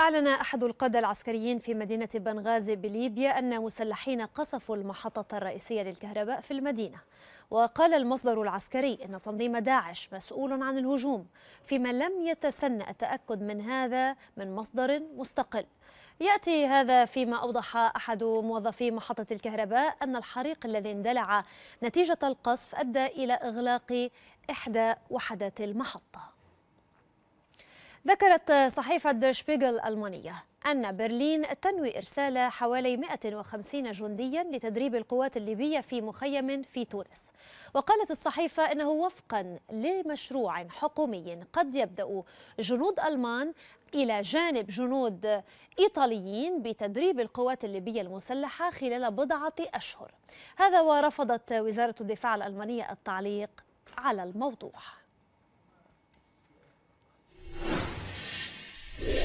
أعلن أحد القادة العسكريين في مدينة بنغازي بليبيا أن مسلحين قصفوا المحطة الرئيسية للكهرباء في المدينة وقال المصدر العسكري أن تنظيم داعش مسؤول عن الهجوم فيما لم يتسنى التأكد من هذا من مصدر مستقل يأتي هذا فيما أوضح أحد موظفي محطة الكهرباء أن الحريق الذي اندلع نتيجة القصف أدى إلى إغلاق إحدى وحدات المحطة ذكرت صحيفة شبيغل الألمانية أن برلين تنوي إرسال حوالي 150 جنديا لتدريب القوات الليبية في مخيم في تونس وقالت الصحيفة أنه وفقا لمشروع حكومي قد يبدأ جنود ألمان إلى جانب جنود إيطاليين بتدريب القوات الليبية المسلحة خلال بضعة أشهر هذا ورفضت وزارة الدفاع الألمانية التعليق على الموضوع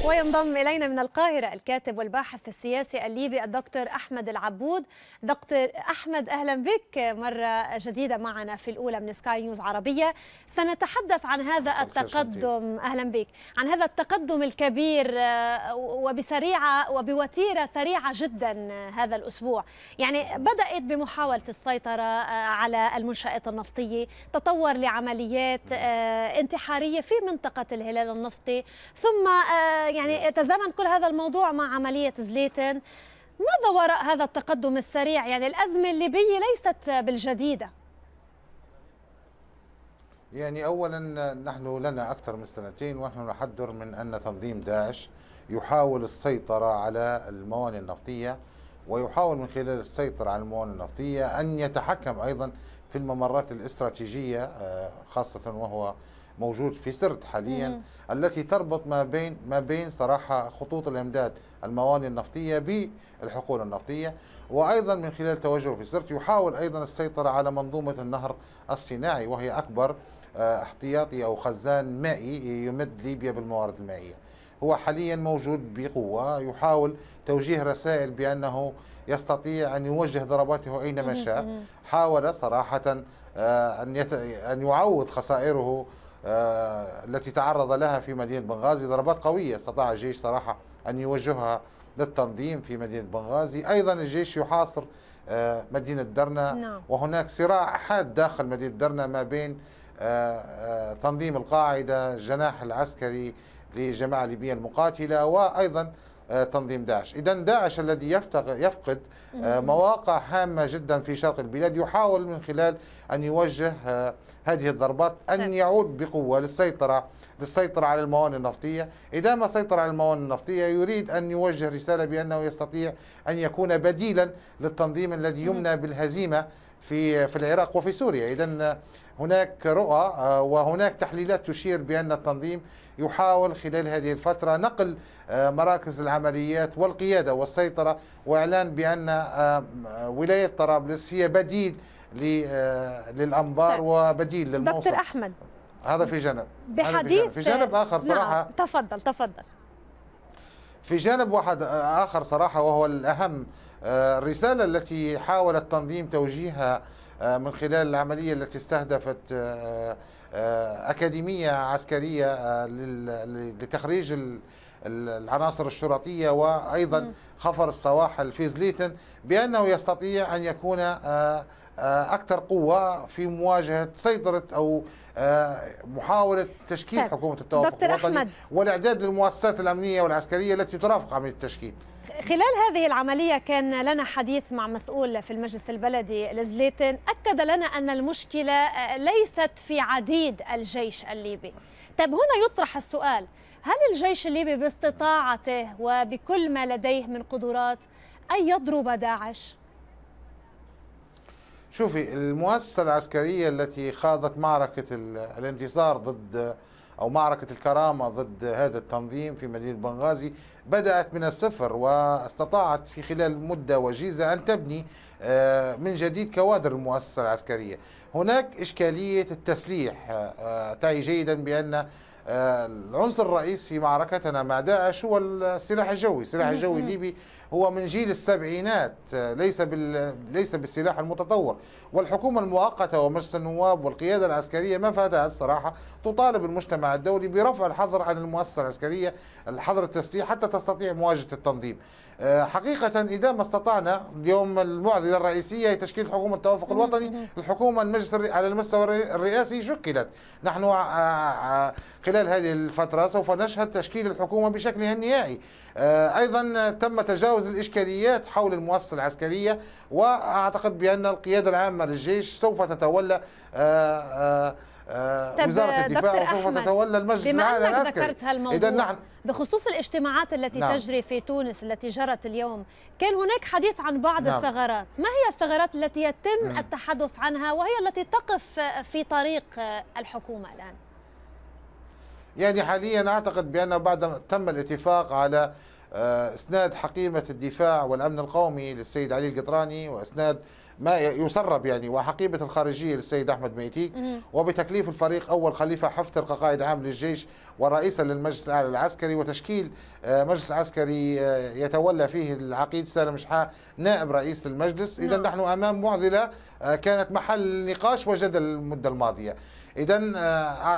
وينضم إلينا من القاهرة الكاتب والباحث السياسي الليبي الدكتور أحمد العبود دكتور أحمد أهلا بك مرة جديدة معنا في الأولى من سكاي نيوز عربية سنتحدث عن هذا التقدم أهلا بك عن هذا التقدم الكبير آه، وبسريعة وبوتيرة سريعة جدا آه، هذا الأسبوع يعني بدأت بمحاولة السيطرة آه، على المنشآت النفطية تطور لعمليات انتحارية في منطقة الهلال النفطي ثم يعني يتزامن كل هذا الموضوع مع عملية زليتن ماذا وراء هذا التقدم السريع يعني الأزمة الليبية ليست بالجديدة يعني أولا نحن لنا أكثر من سنتين ونحن نحذر من أن تنظيم داعش يحاول السيطرة على الموانئ النفطية ويحاول من خلال السيطرة على الموانئ النفطية أن يتحكم أيضا في الممرات الاستراتيجية آه، خاصة وهو موجود في سرت حاليا مم. التي تربط ما بين ما بين صراحه خطوط الامداد المواني النفطيه بالحقول النفطيه وايضا من خلال توجهه في سرت يحاول ايضا السيطره على منظومه النهر الصناعي وهي اكبر آه، احتياطي او خزان مائي يمد ليبيا بالموارد المائيه. هو حاليا موجود بقوه يحاول توجيه رسائل بانه يستطيع ان يوجه ضرباته اينما شاء، حاول صراحه آه، ان ان يعوض خسائره آه، التي تعرض لها في مدينة بنغازي ضربات قوية استطاع الجيش صراحة أن يوجهها للتنظيم في مدينة بنغازي أيضا الجيش يحاصر آه، مدينة درنا نعم. وهناك صراع حاد داخل مدينة درنا ما بين آه، تنظيم القاعدة الجناح العسكري لجماعة ليبيا المقاتلة وأيضا آه، تنظيم داعش إذا داعش الذي يفقد آه، مواقع هامة جدا في شرق البلاد يحاول من خلال أن يوجه آه، هذه الضربات أن يعود بقوة للسيطرة للسيطرة على الموانئ النفطية إذا ما سيطر على الموانئ النفطية يريد أن يوجه رسالة بأنه يستطيع أن يكون بديلا للتنظيم الذي يمنى بالهزيمة في في العراق وفي سوريا إذا هناك رؤى آه، وهناك تحليلات تشير بأن التنظيم يحاول خلال هذه الفترة نقل آه، مراكز العمليات والقيادة والسيطرة وإعلان بأن آه، ولاية طرابلس هي بديل للأنبار طيب. وبديل للموصل دكتور أحمد هذا في جانب بحديث في جانب, آخر نعم، صراحة نعم. تفضل تفضل في جانب واحد آه، آخر صراحة وهو الأهم آه، الرسالة التي حاول التنظيم توجيهها آه، من خلال العملية التي استهدفت أكاديمية عسكرية لتخريج العناصر الشرطية وأيضا خفر السواحل في زليتن بأنه يستطيع أن يكون آه، اكثر قوه في مواجهه سيطره او آه، محاوله تشكيل طيب. حكومه التوافق الوطني والاعداد للمؤسسات الامنيه والعسكريه التي ترافق عمليه التشكيل خلال هذه العملية كان لنا حديث مع مسؤول في المجلس البلدي لزليتن أكد لنا أن المشكلة آه، ليست في عديد الجيش الليبي طيب هنا يطرح السؤال هل الجيش الليبي باستطاعته وبكل ما لديه من قدرات أن يضرب داعش؟ شوفي المؤسسة العسكرية التي خاضت معركة الانتصار ضد أو معركة الكرامة ضد هذا التنظيم في مدينة بنغازي بدأت من الصفر واستطاعت في خلال مدة وجيزة أن تبني آه، من جديد كوادر المؤسسة العسكرية هناك إشكالية التسليح آه، تعي جيدا بأن آه، العنصر الرئيسي في معركتنا مع داعش هو السلاح الجوي السلاح الجوي الليبي هو من جيل السبعينات ليس بال... ليس بالسلاح المتطور والحكومة المؤقتة ومجلس النواب والقيادة العسكرية ما فاتها الصراحة تطالب المجتمع الدولي برفع الحظر عن المؤسسة العسكرية الحظر التسليح حتى تستطيع مواجهة التنظيم آه، حقيقة إذا ما استطعنا اليوم المعضلة الرئيسية هي تشكيل حكومة التوافق الوطني الحكومة المجلس على المستوى الرئاسي شكلت نحن آه، آه، خلال هذه الفترة سوف نشهد تشكيل الحكومة بشكلها النهائي أيضا تم تجاوز الإشكاليات حول المؤسسة العسكرية وأعتقد بأن القيادة العامة للجيش سوف تتولى آه، وزاره آه، الدفاع وسوف تتولى المجلس بما العالي أنك ذكرت هالموضوع اذا نحن بخصوص الاجتماعات التي نعم. تجري في تونس التي جرت اليوم كان هناك حديث عن بعض نعم. الثغرات ما هي الثغرات التي يتم نعم. التحدث عنها وهي التي تقف في طريق الحكومه الان يعني حاليا اعتقد بان بعد تم الاتفاق على آه، اسناد حقيبه الدفاع والامن القومي للسيد علي القطراني واسناد ما يسرب يعني وحقيبة الخارجية للسيد أحمد ميتيك وبتكليف الفريق أول خليفة حفتر كقائد عام للجيش ورئيسا للمجلس الأعلى العسكري وتشكيل آه، مجلس عسكري آه، يتولى فيه العقيد سالم شحاة نائب رئيس المجلس إذا نعم. نحن أمام معضلة آه، كانت محل نقاش وجدل المدة الماضية اذا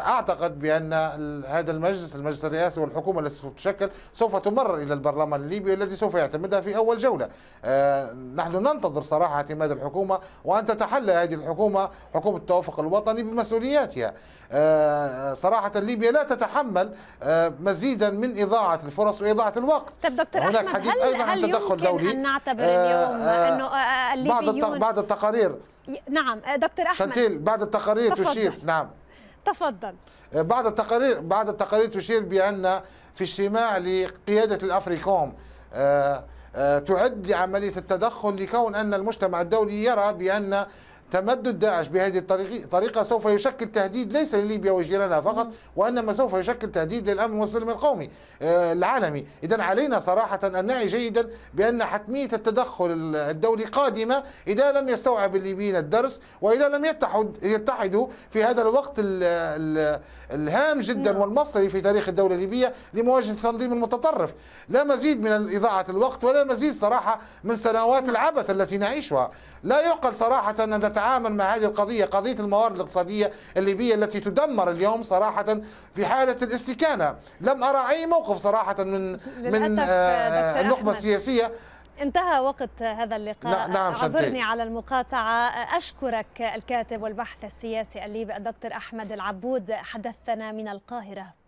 اعتقد بان هذا المجلس المجلس الرئاسي والحكومه التي سوف تشكل سوف تمرر الى البرلمان الليبي الذي سوف يعتمدها في اول جوله نحن ننتظر صراحه اعتماد الحكومه الحكومة وأن تتحلى هذه الحكومة حكومة التوافق الوطني بمسؤولياتها آه، آه، صراحة ليبيا لا تتحمل آه، مزيدا من إضاعة الفرص وإضاعة الوقت طب دكتور هناك أحمد حديث هل أيضا عن تدخل دولي أن نعتبر اليوم أنه بعد بعض التقارير نعم دكتور أحمد شنتيل بعض التقارير تفضل. تشير نعم تفضل بعض التقارير بعض التقارير تشير بأن في اجتماع لقيادة الأفريكوم آه آه، تعد لعمليه التدخل لكون أن المجتمع الدولي يرى بأن تمدد داعش بهذه الطريقة سوف يشكل تهديد ليس لليبيا وجيرانها فقط وإنما سوف يشكل تهديد للأمن والسلم القومي آه، العالمي إذا علينا صراحة أن نعي جيدا بأن حتمية التدخل الدولي قادمة إذا لم يستوعب الليبيين الدرس وإذا لم يتحدوا في هذا الوقت الهام جدا نعم. والمفصلي في تاريخ الدولة الليبية لمواجهة التنظيم المتطرف لا مزيد من إضاعة الوقت ولا مزيد صراحة من سنوات العبث التي نعيشها لا يعقل صراحة أن يتعامل مع هذه القضية قضية الموارد الاقتصادية الليبية التي تدمر اليوم صراحة في حالة الاستكانة لم أرى أي موقف صراحة من من آه، النخبة السياسية انتهى وقت هذا اللقاء نعم عبرني على المقاطعة أشكرك الكاتب والبحث السياسي الليبي الدكتور أحمد العبود حدثنا من القاهرة